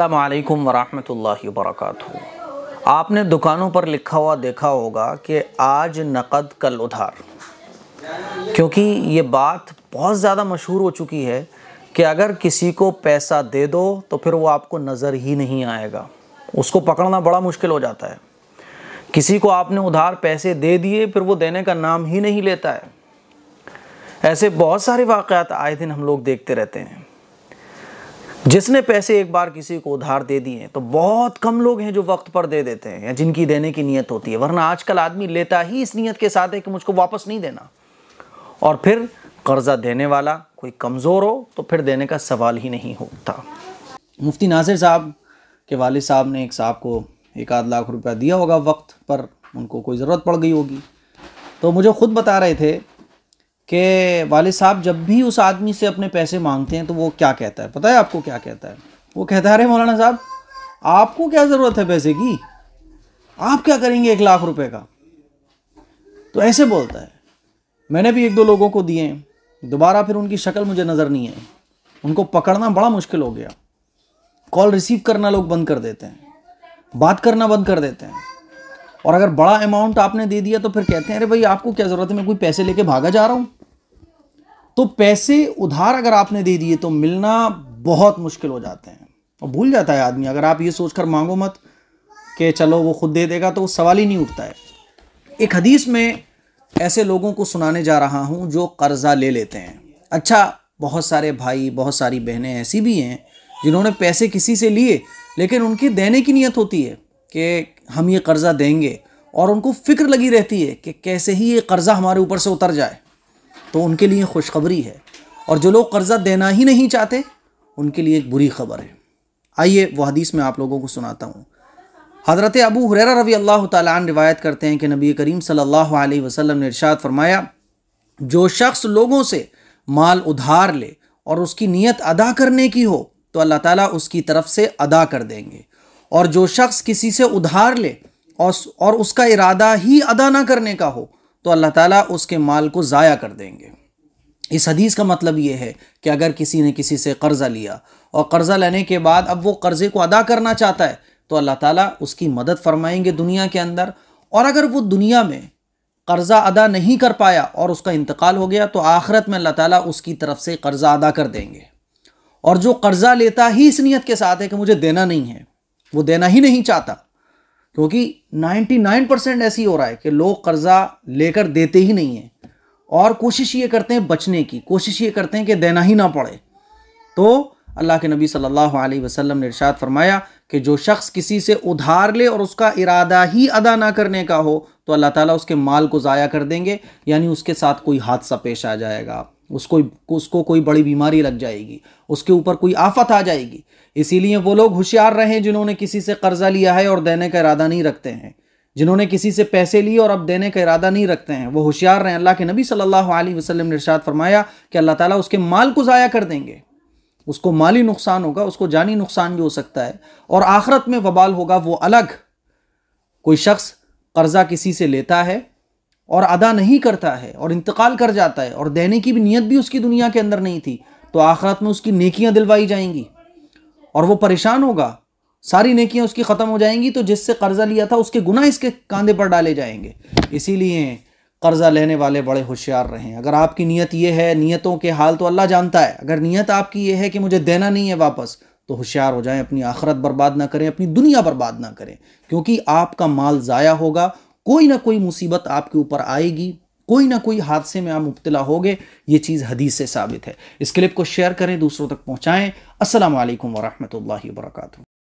असलकम वरहि वर्क आपने दुकानों पर लिखा हुआ देखा होगा कि आज नकद कल उधार क्योंकि ये बात बहुत ज़्यादा मशहूर हो चुकी है कि अगर किसी को पैसा दे दो तो फिर वो आपको नज़र ही नहीं आएगा उसको पकड़ना बड़ा मुश्किल हो जाता है किसी को आपने उधार पैसे दे दिए फिर वो देने का नाम ही नहीं लेता है ऐसे बहुत सारे वाक़ आए दिन हम लोग देखते रहते हैं जिसने पैसे एक बार किसी को उधार दे दिए तो बहुत कम लोग हैं जो वक्त पर दे देते हैं या जिनकी देने की नीयत होती है वरना आजकल आदमी लेता ही इस नीयत के साथ है कि मुझको वापस नहीं देना और फिर कर्ज़ा देने वाला कोई कमज़ोर हो तो फिर देने का सवाल ही नहीं होता मुफ्ती नासिर साहब के वाल साहब ने एक साहब को एक आध लाख रुपया दिया होगा वक्त पर उनको कोई ज़रूरत पड़ गई होगी तो मुझे ख़ुद बता रहे थे कि वाले साहब जब भी उस आदमी से अपने पैसे मांगते हैं तो वो क्या कहता है पता है आपको क्या कहता है वो कहता है अरे मौलाना साहब आपको क्या ज़रूरत है पैसे की आप क्या करेंगे एक लाख रुपए का तो ऐसे बोलता है मैंने भी एक दो लोगों को दिए दोबारा फिर उनकी शक्ल मुझे नज़र नहीं आई उनको पकड़ना बड़ा मुश्किल हो गया कॉल रिसीव करना लोग बंद कर देते हैं बात करना बंद कर देते हैं और अगर बड़ा अमाउंट आपने दे दिया तो फिर कहते हैं अरे भाई आपको क्या ज़रूरत है मैं कोई पैसे लेके भागा जा रहा हूँ तो पैसे उधार अगर आपने दे दिए तो मिलना बहुत मुश्किल हो जाते हैं और भूल जाता है आदमी अगर आप ये सोचकर मांगो मत कि चलो वो खुद दे देगा तो वो सवाल ही नहीं उठता है एक हदीस में ऐसे लोगों को सुनाने जा रहा हूँ जो कर्ज़ा ले लेते हैं अच्छा बहुत सारे भाई बहुत सारी बहनें ऐसी भी हैं जिन्होंने पैसे किसी से लिए लेकिन उनकी देने की नीयत होती है कि हम ये कर्ज़ा देंगे और उनको फ़िक्र लगी रहती है कि कैसे ही ये कर्ज़ा हमारे ऊपर से उतर जाए तो उनके लिए खुशखबरी है और जो लोग कर्ज़ा देना ही नहीं चाहते उनके लिए एक बुरी खबर है आइए वह हदीस में आप लोगों को सुनाता हूँ हज़रत अबू हुर रवी अल्लाह ताली रिवायत करते हैं कि नबी करीम सल्लल्लाहु अलैहि वसल्लम ने इरशाद फरमाया जो शख्स लोगों से माल उधार ले और उसकी नीयत अदा करने की हो तो अल्लाह ताला उसकी तरफ से अदा कर देंगे और जो शख्स किसी से उधार ले और उसका इरादा ही अदा ना करने का हो तो अल्लाह ताला उसके माल को ज़ाया कर देंगे इस हदीस का मतलब ये है कि अगर किसी ने किसी से कर्ज़ा लिया और कर्ज़ा लेने के बाद अब वो कर्ज़े को अदा करना चाहता है तो अल्लाह ताला उसकी मदद फरमाएंगे दुनिया के अंदर और अगर वो दुनिया में कर्ज़ा अदा नहीं कर पाया और उसका इंतकाल हो गया तो आखिरत में अल्लाह ताला उसकी तरफ से कर्ज़ा अदा कर देंगे और जो कर्ज़ा लेता ही इस नीयत के साथ है कि मुझे देना नहीं है वो देना ही नहीं चाहता क्योंकि 99 परसेंट ऐसी हो रहा है कि लोग कर्ज़ा लेकर देते ही नहीं हैं और कोशिश ये करते हैं बचने की कोशिश ये करते हैं कि देना ही ना पड़े तो अल्लाह के नबी सल्लल्लाहु अलैहि वसल्लम ने इरशाद फरमाया कि जो शख्स किसी से उधार ले और उसका इरादा ही अदा ना करने का हो तो अल्लाह ताला उसके माल को ज़ाया कर देंगे यानी उसके साथ कोई हादसा पेश आ जाएगा उसको उसको कोई बड़ी बीमारी लग जाएगी उसके ऊपर कोई आफत आ जाएगी इसीलिए वो लोग होशियार रहे जिन्होंने किसी से कर्ज़ा लिया है और देने का इरादा नहीं रखते हैं जिन्होंने किसी से पैसे लिए और अब देने का इरादा नहीं रखते हैं वो होशियार रहे अल्लाह के नबी सल्लल्लाहु अलैहि वसल्लम ने इरशाद फरमाया कि अल्लाह ताला उसके माल को ज़ाया कर देंगे उसको माली नुकसान होगा उसको जानी नुकसान भी हो सकता है और आखरत में वबाल होगा वो अलग कोई शख्स कर्ज़ा किसी से लेता है और अदा नहीं करता है और इंतकाल कर जाता है और देने की भी नीयत भी उसकी दुनिया के अंदर नहीं थी तो आख़रत में उसकी नेकियां दिलवाई जाएंगी और वो परेशान होगा सारी नेकियां उसकी ख़त्म हो जाएंगी तो जिससे कर्ज़ा लिया था उसके गुनाह इसके कंधे पर डाले जाएंगे इसीलिए कर्ज़ा लेने वाले बड़े होशियार रहें अगर आपकी नीयत ये है नीयतों के हाल तो अल्लाह जानता है अगर नीयत आपकी ये है कि मुझे देना नहीं है वापस तो होशियार हो जाएं अपनी आखरत बर्बाद ना करें अपनी दुनिया बर्बाद ना करें क्योंकि आपका माल ज़ाया होगा कोई ना कोई मुसीबत आपके ऊपर आएगी कोई ना कोई हादसे में आप मुबतला गए ये चीज़ हदीस से साबित है इस क्लिप को शेयर करें दूसरों तक पहुँचाएँ असल वरहमल वर्का